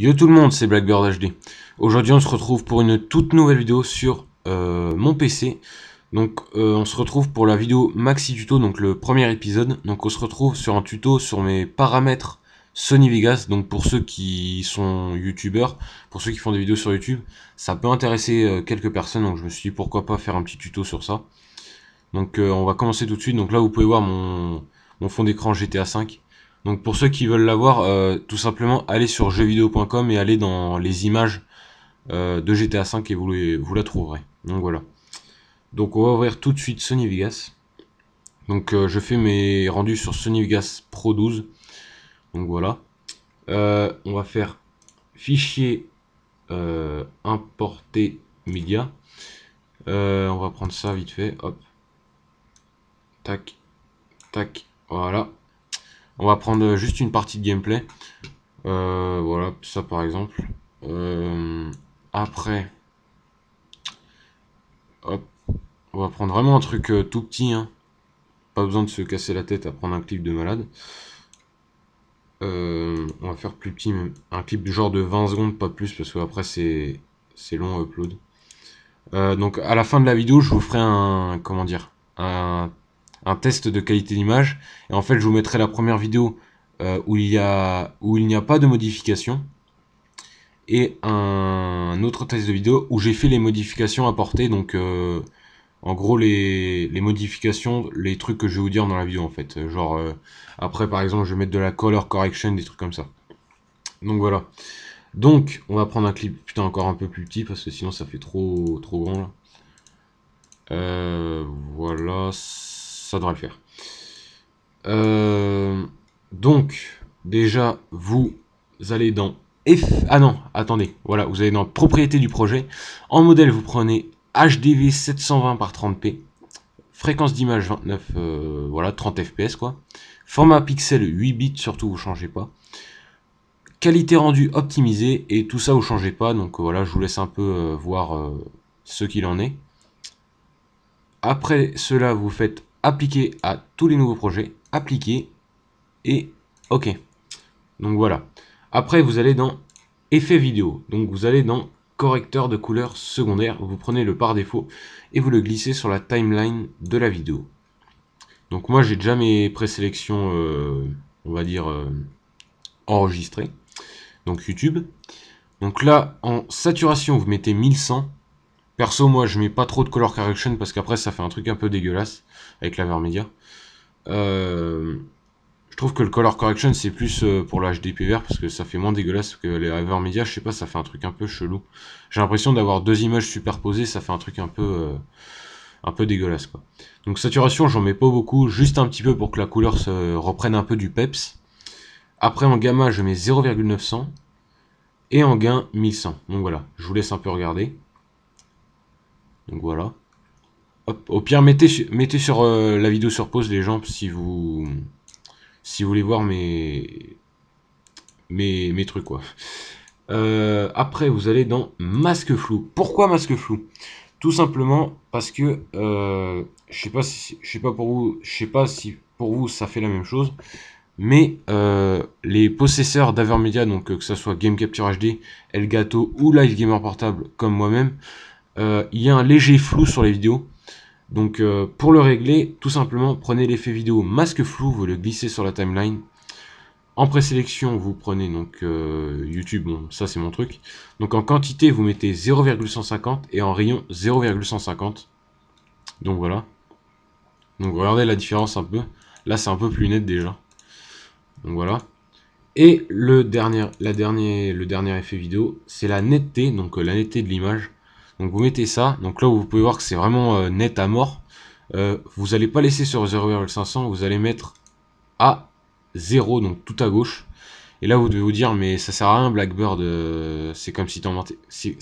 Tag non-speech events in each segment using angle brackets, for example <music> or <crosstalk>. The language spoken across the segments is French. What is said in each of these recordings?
Yo tout le monde, c'est Blackbird HD. Aujourd'hui, on se retrouve pour une toute nouvelle vidéo sur euh, mon PC. Donc, euh, on se retrouve pour la vidéo maxi tuto, donc le premier épisode. Donc, on se retrouve sur un tuto sur mes paramètres Sony Vegas. Donc, pour ceux qui sont youtubeurs, pour ceux qui font des vidéos sur YouTube, ça peut intéresser euh, quelques personnes. Donc, je me suis dit pourquoi pas faire un petit tuto sur ça. Donc, on va commencer tout de suite. Donc, là, vous pouvez voir mon, mon fond d'écran GTA 5. Donc pour ceux qui veulent l'avoir, euh, tout simplement allez sur jeuxvideo.com et allez dans les images euh, de GTA V et vous, vous, la trouverez. Donc voilà. Donc on va ouvrir tout de suite Sony Vegas. Donc euh, je fais mes rendus sur Sony Vegas Pro 12. Donc voilà. on va faire fichier importer média. on va prendre ça vite fait. Hop. Tac. Tac. Voilà. On va prendre juste une partie de gameplay. Euh, voilà, ça par exemple. Euh, après, on va prendre vraiment un truc euh, tout petit. Hein. Pas besoin de se casser la tête à prendre un clip de malade. on va faire plus petit, même. un clip du genre de 20 secondes, pas plus, parce que après c'est long à upload. donc à la fin de la vidéo, je vous ferai un comment dire un un test de qualité d'image. Et en fait, je vous mettrai la première vidéo euh, où il y a où il n'y a pas de modification et un autre test de vidéo où j'ai fait les modifications apportées. Donc, euh, en gros, les, les, modifications, les trucs que je vais vous dire dans la vidéo en fait. Genre, euh, après, par exemple, je vais mettre de la color correction, des trucs comme ça. Donc voilà. Donc, on va prendre un clip, putain, encore un peu plus petit parce que sinon ça fait trop, trop grand là. voilà ça devrait le faire. Euh, donc, déjà, vous allez dans F... Ah non, attendez, voilà, vous allez dans Propriété du projet. En modèle, vous prenez HDV 720 par 30p. Fréquence d'image 29, euh, voilà, 30 fps quoi. Format pixel 8 bits, surtout vous changez pas. Qualité rendue optimisée, et tout ça vous changez pas. Donc euh, voilà, je vous laisse un peu voir ce qu'il en est. Après cela, vous faites appliquer à tous les nouveaux projets, appliquer et OK. Donc voilà. Après, vous allez dans effet vidéo. Donc vous allez dans correcteur de couleur secondaire. Vous prenez le par défaut et vous le glissez sur la timeline de la vidéo. Donc moi, j'ai déjà mes présélections, euh, on va dire, euh, enregistrées. Donc YouTube. Donc là, en saturation, vous mettez 1100. Perso, moi, je mets pas trop de color correction parce qu'après, ça fait un truc un peu dégueulasse avec la Media. Euh, je trouve que le color correction, c'est plus euh, pour l'HDP vert parce que ça fait moins dégueulasse que les Media. Je sais pas, ça fait un truc un peu chelou. J'ai l'impression d'avoir deux images superposées, ça fait un truc un peu, euh, un peu dégueulasse. Quoi. Donc saturation, j'en mets pas beaucoup, juste un petit peu pour que la couleur se reprenne un peu du peps. Après, en gamma, je mets 0,900 et en gain 1100. Donc voilà, je vous laisse un peu regarder. Donc voilà. au pire, mettez, mettez sur euh, la vidéo sur pause les gens si vous si vous voulez voir mes mes, mes trucs quoi. Euh, après, vous allez dans masque flou. Pourquoi masque flou Tout simplement parce que euh, je sais pas si je sais pas pour vous, je sais pas si pour vous ça fait la même chose, mais les possesseurs d'Avermedia, donc que ce soit Game Capture HD, Elgato ou Live Gamer Portable, comme moi-même. Euh, il y a un léger flou sur les vidéos. Donc euh, pour le régler, tout simplement, prenez l'effet vidéo masque flou, vous le glissez sur la timeline. En présélection, vous prenez donc euh, YouTube, bon, ça c'est mon truc. Donc en quantité, vous mettez 0,150 et en rayon 0,150. Donc voilà. Donc regardez la différence un peu. Là, c'est un peu plus net déjà. Donc voilà. Et le dernier, la le dernier effet vidéo, c'est la netteté, donc la netteté de l'image. Donc vous mettez ça, donc là vous pouvez voir que c'est vraiment euh, net à mort. Euh, vous n'allez pas laisser sur 0,500, vous allez mettre à 0, donc tout à gauche. Et là, vous devez vous dire, mais ça sert à rien, Blackbird, euh, c'est comme si t'en si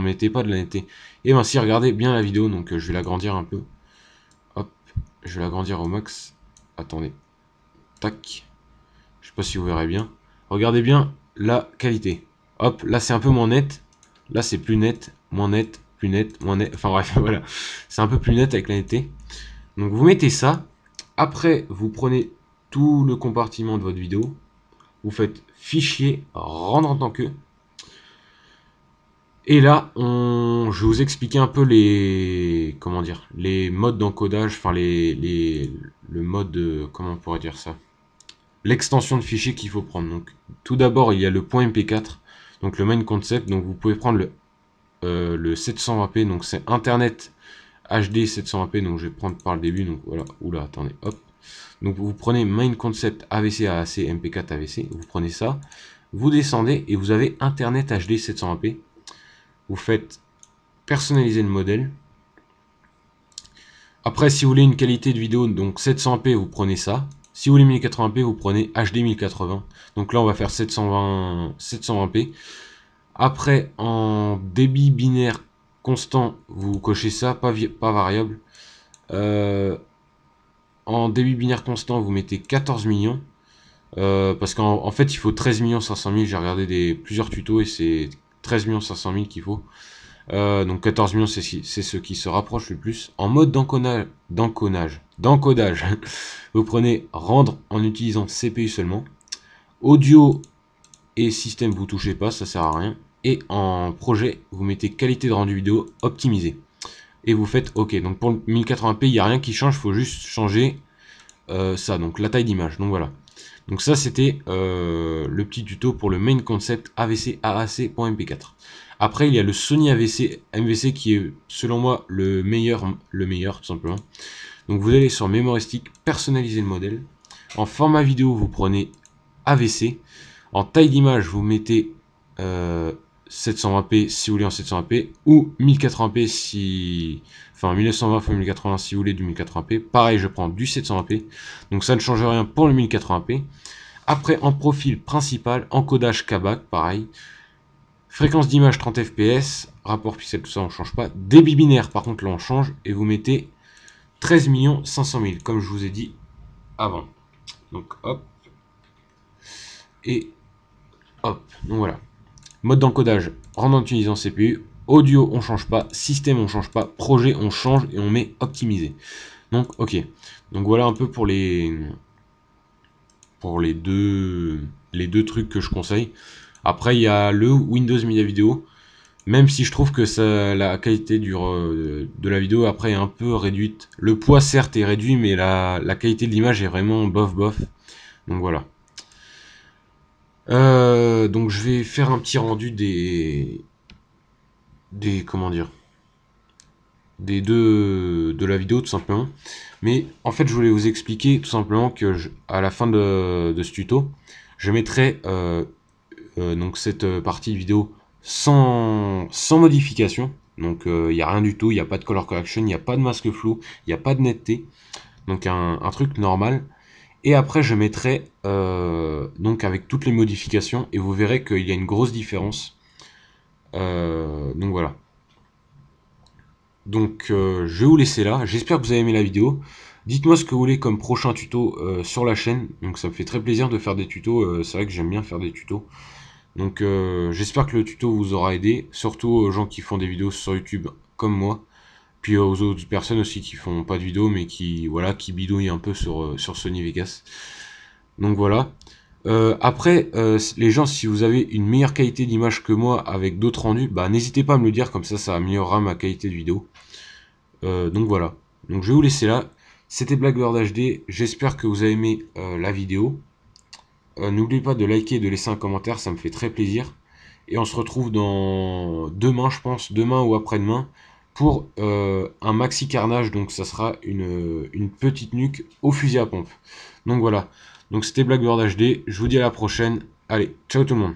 mettais pas de la netteté. Et eh bien si, regardez bien la vidéo, donc je vais l'agrandir un peu. Hop, je vais l'agrandir au max. Attendez. Tac. Je sais pas si vous verrez bien. Regardez bien la qualité. Hop, là c'est un peu moins net. Là, c'est plus net, moins net, plus net, moins net. Enfin bref, <laughs> voilà. C'est un peu plus net avec la netteté. Donc vous mettez ça. Après, vous prenez tout le compartiment de votre vidéo. Vous faites fichier, rendre en tant que. Et là, on... je vais vous expliquer un peu les, comment dire, les modes d'encodage, enfin les, le mode, de... comment on pourrait dire ça, l'extension de fichier qu'il faut prendre. Donc, tout d'abord, il y a le point .mp4 donc le main concept. Donc vous pouvez prendre le, 700 euh, le p donc c'est Internet HD 700 p donc je vais prendre par le début, donc voilà, oula, attendez, hop. Donc vous prenez Main Concept AVC AAC MP4 AVC, vous prenez ça, vous descendez et vous avez Internet HD 700AP. Vous faites personnaliser le modèle. Après, si vous voulez une qualité de vidéo, donc 700p, vous prenez ça. Si vous voulez 1080p, vous prenez HD 1080. Donc là, on va faire 720, p Après, en débit binaire constant, vous cochez ça, pas, variable. Euh, en débit binaire constant, vous mettez 14 millions. Euh, parce qu'en fait, il faut 13 500 000. J'ai regardé plusieurs tutos et c'est 13 500 000 qu'il faut. Euh, donc 14 millions, c'est ce qui se rapproche le plus. En mode d'enconnage d'encodage. Vous prenez rendre en utilisant CPU seulement. Audio et système, vous touchez pas, ça sert à rien. Et en projet, vous mettez qualité de rendu vidéo optimisé. Et vous faites OK. Donc pour le 1080p, il n'y a rien qui change, il faut juste changer euh, ça, donc la taille d'image. Donc voilà. Donc ça c'était euh, le petit tuto pour le main concept AVC AAC.mp4. Après il y a le Sony AVC MVC qui est selon moi le meilleur, le meilleur tout simplement. Donc vous allez sur mémoristique, personnaliser le modèle. En format vidéo, vous prenez AVC. En taille d'image, vous mettez 720p euh, si vous voulez en 720p ou 1080p si enfin 1920 x 1080 si vous voulez du 1080p pareil je prends du 720p donc ça ne change rien pour le 1080p après en profil principal encodage kabac pareil fréquence d'image 30 fps rapport pixel tout ça on change pas débit binaire par contre là on change et vous mettez 13 500 000, comme je vous ai dit avant. Donc hop, et hop, donc voilà. Mode d'encodage, rendant utilisant CPU, audio on change pas, système on change pas, projet on change et on met optimisé. Donc ok, donc voilà un peu pour les pour les deux les deux trucs que je conseille. Après il y a le Windows Media Video même si je trouve que ça, la qualité euh, de la vidéo après est un peu réduite. Le poids certes est réduit, mais la, qualité de l'image est vraiment bof bof. Donc voilà. Euh, donc je vais faire un petit rendu des... Des... Comment dire Des deux... De la vidéo tout simplement. Mais en fait je voulais vous expliquer tout simplement que à la fin de, ce tuto, je mettrai euh, donc cette partie vidéo sans, modification. Donc il euh, n'y a rien du tout, il n'y a pas de color correction, il n'y a pas de masque flou, il n'y a pas de netteté. Donc un, truc normal. Et après je mettrai euh, donc avec toutes les modifications et vous verrez qu'il y a une grosse différence. Euh, donc voilà. Donc je vais vous laisser là. J'espère que vous avez aimé la vidéo. Dites-moi ce que vous voulez comme prochain tuto sur la chaîne. Donc ça me fait très plaisir de faire des tutos. C'est vrai que j'aime bien faire des tutos. Donc euh, j'espère que le tuto vous aura aidé, surtout aux gens qui font des vidéos sur YouTube comme moi, puis aux autres personnes aussi qui font pas de vidéos mais qui voilà qui bidouillent un peu sur, euh, Sony Vegas. Donc voilà. Euh, après, les gens, si vous avez une meilleure qualité d'image que moi avec d'autres rendus, bah, n'hésitez pas à me le dire, comme ça, ça améliorera ma qualité de vidéo. donc voilà. Donc je vais vous laisser là. C'était Blackbird HD. J'espère que vous avez aimé la vidéo. Euh, N'oubliez pas de liker et de laisser un commentaire, ça me fait très plaisir. Et on se retrouve dans demain, je pense, demain ou après-demain, pour euh, un maxi carnage. Donc ça sera une, une, petite nuque au fusil à pompe. Donc voilà. Donc c'était Blackboard HD. Je vous dis à la prochaine. Allez, ciao tout le monde.